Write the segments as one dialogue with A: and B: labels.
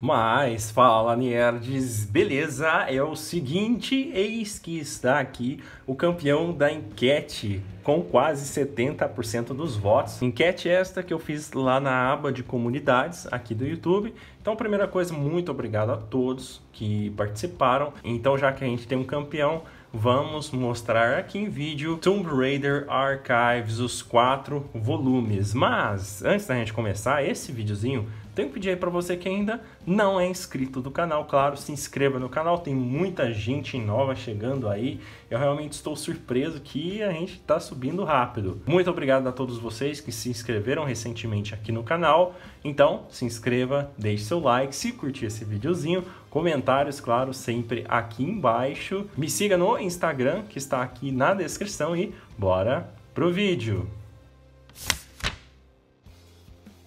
A: Mas fala nerds, beleza? É o seguinte, eis que está aqui o campeão da enquete com quase 70% dos votos. Enquete esta que eu fiz lá na aba de comunidades aqui do YouTube. Então, primeira coisa, muito obrigado a todos que participaram. Então, já que a gente tem um campeão, vamos mostrar aqui em vídeo Tomb Raider Archives, os quatro volumes. Mas, antes da gente começar, esse videozinho tenho que pedir aí para você que ainda não é inscrito do canal, claro, se inscreva no canal, tem muita gente nova chegando aí. Eu realmente estou surpreso que a gente está subindo rápido. Muito obrigado a todos vocês que se inscreveram recentemente aqui no canal. Então, se inscreva, deixe seu like, se curtir esse videozinho, comentários, claro, sempre aqui embaixo. Me siga no Instagram, que está aqui na descrição e bora pro vídeo!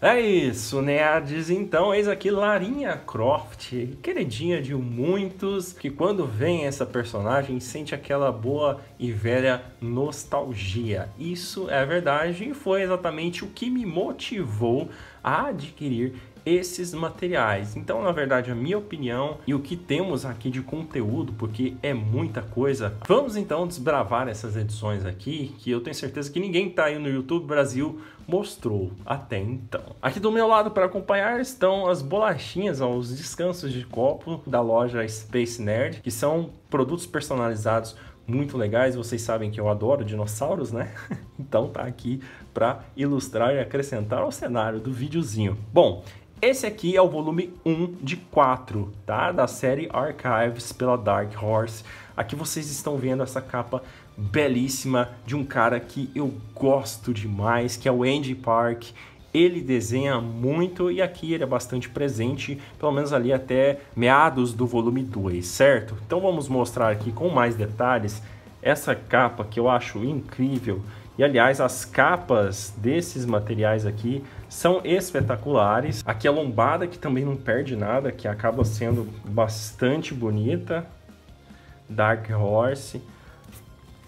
A: É isso, nerds. Né? Então, eis aqui Larinha Croft, queridinha de muitos, que quando vem essa personagem sente aquela boa e velha nostalgia. Isso é verdade e foi exatamente o que me motivou a adquirir esses materiais. Então, na verdade, a minha opinião e o que temos aqui de conteúdo, porque é muita coisa. Vamos então desbravar essas edições aqui, que eu tenho certeza que ninguém tá aí no YouTube Brasil mostrou até então. Aqui do meu lado para acompanhar estão as bolachinhas, ó, os descansos de copo da loja Space Nerd, que são produtos personalizados muito legais. Vocês sabem que eu adoro dinossauros, né? Então tá aqui para ilustrar e acrescentar ao cenário do videozinho. Bom, esse aqui é o volume 1 de 4, tá? Da série Archives pela Dark Horse. Aqui vocês estão vendo essa capa belíssima de um cara que eu gosto demais, que é o Andy Park. Ele desenha muito e aqui ele é bastante presente, pelo menos ali até meados do volume 2, certo? Então vamos mostrar aqui com mais detalhes essa capa que eu acho incrível e aliás, as capas desses materiais aqui são espetaculares. Aqui a lombada que também não perde nada, que acaba sendo bastante bonita. Dark Horse.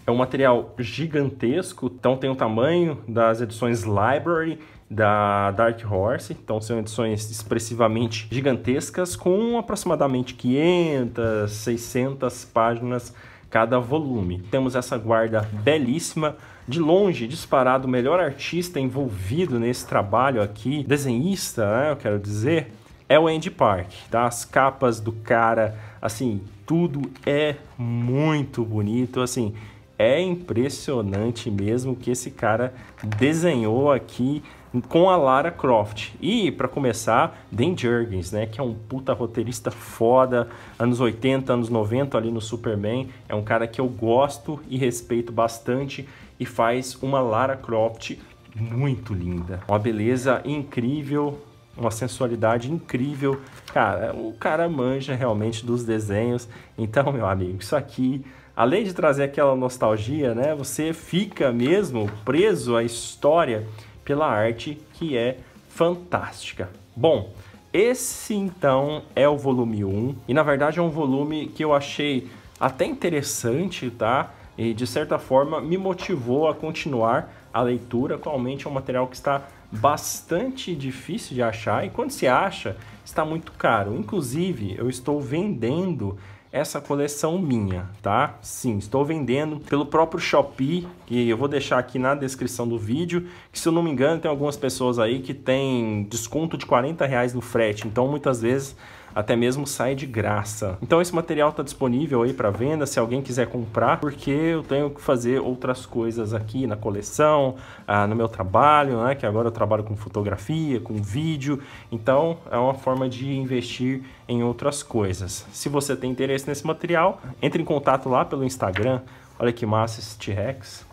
A: É um material gigantesco, então tem o tamanho das edições Library da Dark Horse, então são edições expressivamente gigantescas com aproximadamente 500, 600 páginas cada volume. Temos essa guarda belíssima, de longe, disparado, o melhor artista envolvido nesse trabalho aqui, desenhista, né, eu quero dizer, é o Andy Park, tá? As capas do cara, assim, tudo é muito bonito, assim, é impressionante mesmo que esse cara desenhou aqui com a Lara Croft. E, para começar, Dan Jurgens, né? Que é um puta roteirista foda, anos 80, anos 90 ali no Superman. É um cara que eu gosto e respeito bastante e faz uma Lara Croft muito linda. Uma beleza incrível, uma sensualidade incrível. Cara, o cara manja realmente dos desenhos. Então, meu amigo, isso aqui, além de trazer aquela nostalgia, né? Você fica mesmo preso à história pela arte que é fantástica. Bom, esse então é o volume 1 e na verdade é um volume que eu achei até interessante, tá? E de certa forma me motivou a continuar a leitura. Atualmente é um material que está bastante difícil de achar e quando se acha está muito caro. Inclusive, eu estou vendendo essa coleção minha, tá? Sim, estou vendendo pelo próprio Shopee, que eu vou deixar aqui na descrição do vídeo, que se eu não me engano tem algumas pessoas aí que tem desconto de 40 reais no frete, então muitas vezes até mesmo sai de graça. Então esse material está disponível aí para venda, se alguém quiser comprar, porque eu tenho que fazer outras coisas aqui na coleção, ah, no meu trabalho, né, que agora eu trabalho com fotografia, com vídeo, então é uma forma de investir em outras coisas. Se você tem interesse nesse material, entre em contato lá pelo Instagram, olha que massa esse T-Rex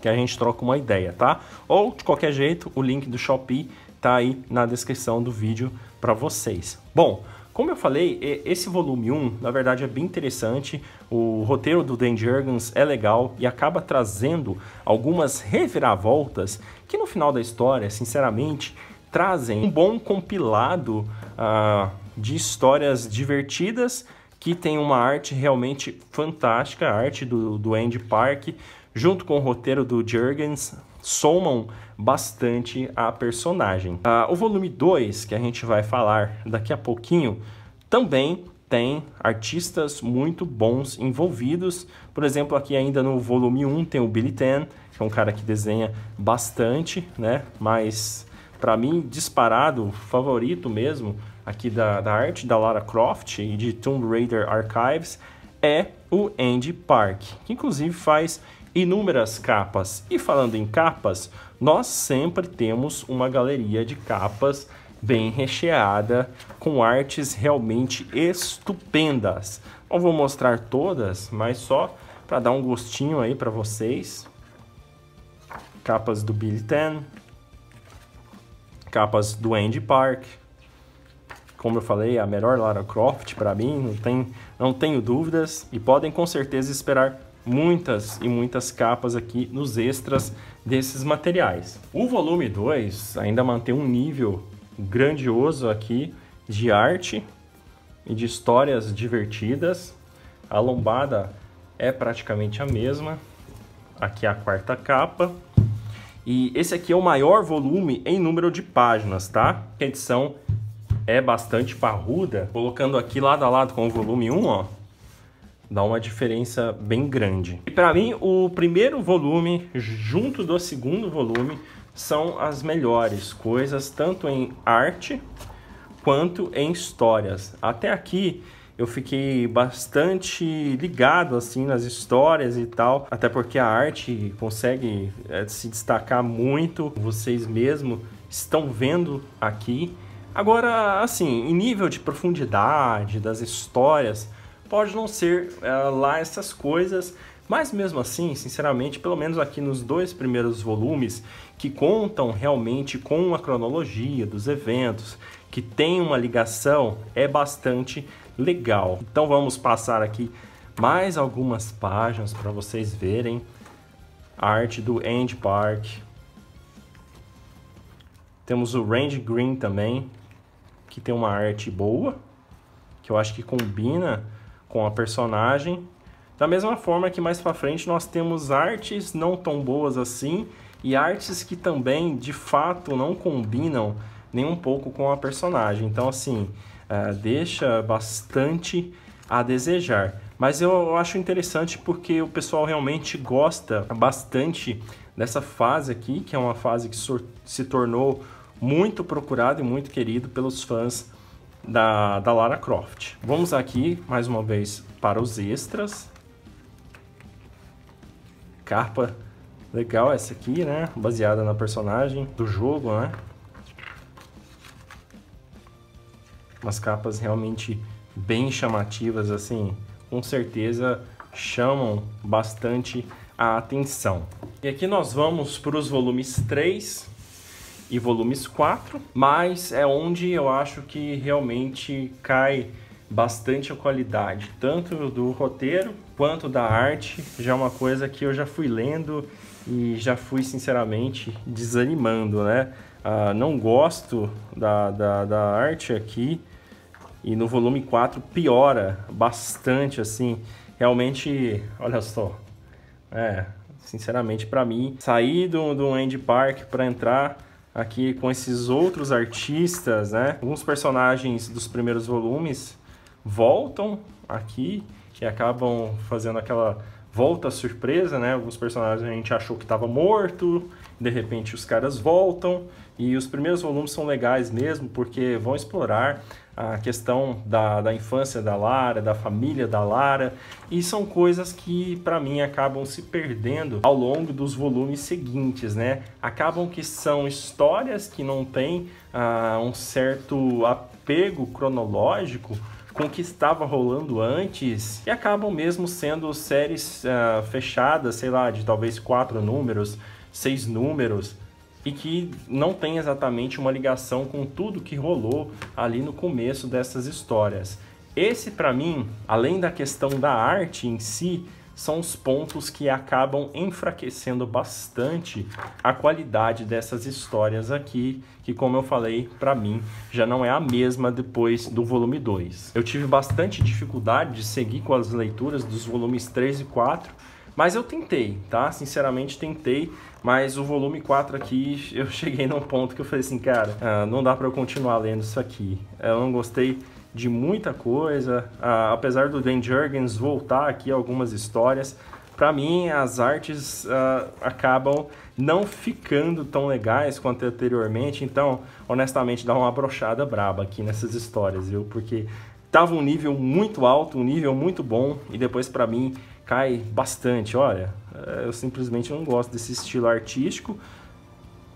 A: que a gente troca uma ideia, tá? Ou de qualquer jeito, o link do Shopee tá aí na descrição do vídeo para vocês. Bom, como eu falei, esse volume 1, na verdade, é bem interessante. O roteiro do Dan Jurgens é legal e acaba trazendo algumas reviravoltas que no final da história, sinceramente, trazem um bom compilado uh, de histórias divertidas que tem uma arte realmente fantástica, a arte do, do Andy Park, junto com o roteiro do Jurgens, somam bastante a personagem. Ah, o volume 2, que a gente vai falar daqui a pouquinho, também tem artistas muito bons envolvidos. Por exemplo, aqui ainda no volume 1 tem o Billy Tan, que é um cara que desenha bastante, né? Mas para mim, disparado, favorito mesmo aqui da, da arte da Lara Croft e de Tomb Raider Archives é o Andy Park, que inclusive faz inúmeras capas. E falando em capas, nós sempre temos uma galeria de capas bem recheada, com artes realmente estupendas. Não vou mostrar todas, mas só para dar um gostinho aí para vocês. Capas do Billy Ten, capas do Andy Park. Como eu falei, a melhor Lara Croft para mim, não, tem, não tenho dúvidas. E podem com certeza esperar muitas e muitas capas aqui nos extras desses materiais. O volume 2 ainda mantém um nível grandioso aqui de arte e de histórias divertidas. A lombada é praticamente a mesma. Aqui é a quarta capa. E esse aqui é o maior volume em número de páginas, tá? A edição é bastante parruda. Colocando aqui lado a lado com o volume 1, ó dá uma diferença bem grande. E para mim, o primeiro volume junto do segundo volume são as melhores coisas, tanto em arte quanto em histórias. Até aqui eu fiquei bastante ligado assim nas histórias e tal, até porque a arte consegue é, se destacar muito. Vocês mesmo estão vendo aqui. Agora, assim, em nível de profundidade das histórias, pode não ser é, lá essas coisas, mas mesmo assim, sinceramente, pelo menos aqui nos dois primeiros volumes, que contam realmente com a cronologia dos eventos, que tem uma ligação, é bastante legal. Então vamos passar aqui mais algumas páginas para vocês verem a arte do End Park. Temos o Range Green também, que tem uma arte boa, que eu acho que combina com a personagem. Da mesma forma que mais para frente nós temos artes não tão boas assim e artes que também de fato não combinam nem um pouco com a personagem. Então assim, uh, deixa bastante a desejar. Mas eu acho interessante porque o pessoal realmente gosta bastante dessa fase aqui, que é uma fase que se tornou muito procurado e muito querido pelos fãs da, da Lara Croft. Vamos aqui, mais uma vez, para os extras. Carpa legal essa aqui, né? Baseada na personagem do jogo, né? Umas capas realmente bem chamativas, assim, com certeza chamam bastante a atenção. E aqui nós vamos para os volumes 3, e volumes 4, mas é onde eu acho que realmente cai bastante a qualidade, tanto do roteiro quanto da arte. Já é uma coisa que eu já fui lendo e já fui sinceramente desanimando, né? Ah, não gosto da, da, da arte aqui e no volume 4 piora bastante, assim. Realmente, olha só, é, sinceramente para mim, sair do, do End Park para entrar aqui com esses outros artistas, né? Alguns personagens dos primeiros volumes voltam aqui que acabam fazendo aquela volta surpresa, né? Alguns personagens a gente achou que estava morto, de repente os caras voltam e os primeiros volumes são legais mesmo porque vão explorar a questão da, da infância da Lara, da família da Lara, e são coisas que para mim acabam se perdendo ao longo dos volumes seguintes, né? Acabam que são histórias que não têm ah, um certo apego cronológico com o que estava rolando antes e acabam mesmo sendo séries ah, fechadas, sei lá, de talvez quatro números seis números e que não tem exatamente uma ligação com tudo que rolou ali no começo dessas histórias. Esse, para mim, além da questão da arte em si, são os pontos que acabam enfraquecendo bastante a qualidade dessas histórias aqui, que como eu falei, para mim já não é a mesma depois do volume 2. Eu tive bastante dificuldade de seguir com as leituras dos volumes 3 e 4, mas eu tentei, tá? Sinceramente tentei, mas o volume 4 aqui eu cheguei num ponto que eu falei assim, cara, ah, não dá para eu continuar lendo isso aqui. Eu não gostei de muita coisa, ah, apesar do Dan Jurgens voltar aqui algumas histórias, para mim as artes uh, acabam não ficando tão legais quanto anteriormente, então honestamente dá uma brochada braba aqui nessas histórias, viu? Porque tava um nível muito alto, um nível muito bom e depois para mim cai bastante. Olha, é, eu simplesmente não gosto desse estilo artístico,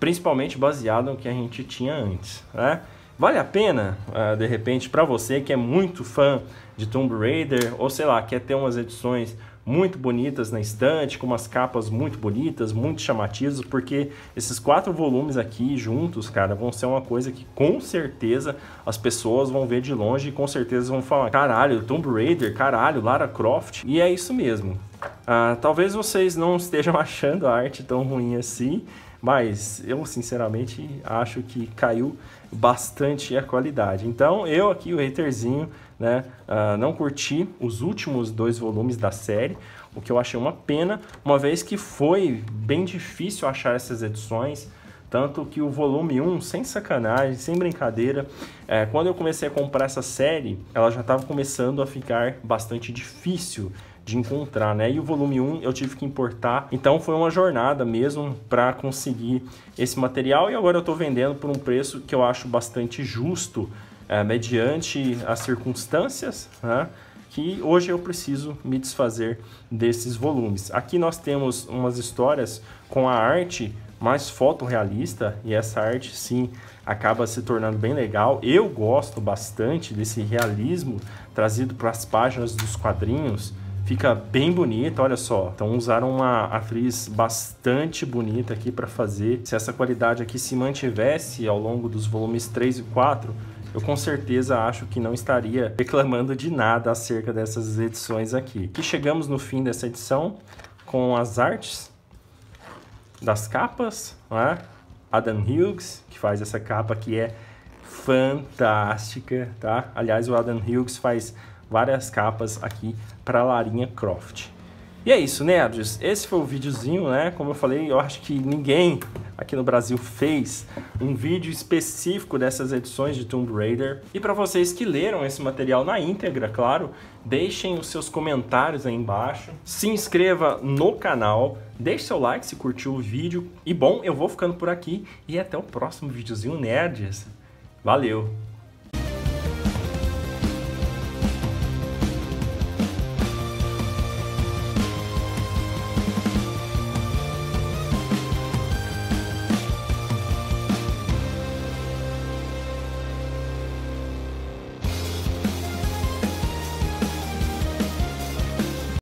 A: principalmente baseado no que a gente tinha antes, né? Vale a pena, é, de repente, para você que é muito fã de Tomb Raider, ou sei lá, quer ter umas edições muito bonitas na estante, com umas capas muito bonitas, muito chamativas, porque esses quatro volumes aqui juntos, cara, vão ser uma coisa que com certeza as pessoas vão ver de longe e com certeza vão falar: caralho, Tomb Raider, caralho, Lara Croft. E é isso mesmo. Ah, talvez vocês não estejam achando a arte tão ruim assim, mas eu sinceramente acho que caiu bastante a qualidade. Então eu aqui, o haterzinho, né? Uh, não curti os últimos dois volumes da série, o que eu achei uma pena, uma vez que foi bem difícil achar essas edições. Tanto que o volume 1, sem sacanagem, sem brincadeira, é, quando eu comecei a comprar essa série, ela já estava começando a ficar bastante difícil de encontrar, né? E o volume 1 eu tive que importar. Então foi uma jornada mesmo para conseguir esse material e agora eu estou vendendo por um preço que eu acho bastante justo é, mediante as circunstâncias, né, que hoje eu preciso me desfazer desses volumes. Aqui nós temos umas histórias com a arte mais fotorrealista e essa arte sim acaba se tornando bem legal. Eu gosto bastante desse realismo trazido para as páginas dos quadrinhos. Fica bem bonito, olha só. Então usaram uma atriz bastante bonita aqui para fazer. Se essa qualidade aqui se mantivesse ao longo dos volumes 3 e 4, eu com certeza acho que não estaria reclamando de nada acerca dessas edições aqui. Que chegamos no fim dessa edição com as artes das capas, né? Adam Hughes, que faz essa capa que é fantástica, tá? Aliás, o Adam Hughes faz várias capas aqui para Larinha Croft. E é isso, nerds. Né, esse foi o videozinho, né? Como eu falei, eu acho que ninguém aqui no Brasil fez um vídeo específico dessas edições de Tomb Raider. E para vocês que leram esse material na íntegra, claro, deixem os seus comentários aí embaixo. Se inscreva no canal, deixe seu like se curtiu o vídeo. E bom, eu vou ficando por aqui e até o próximo videozinho nerds. Né, Valeu!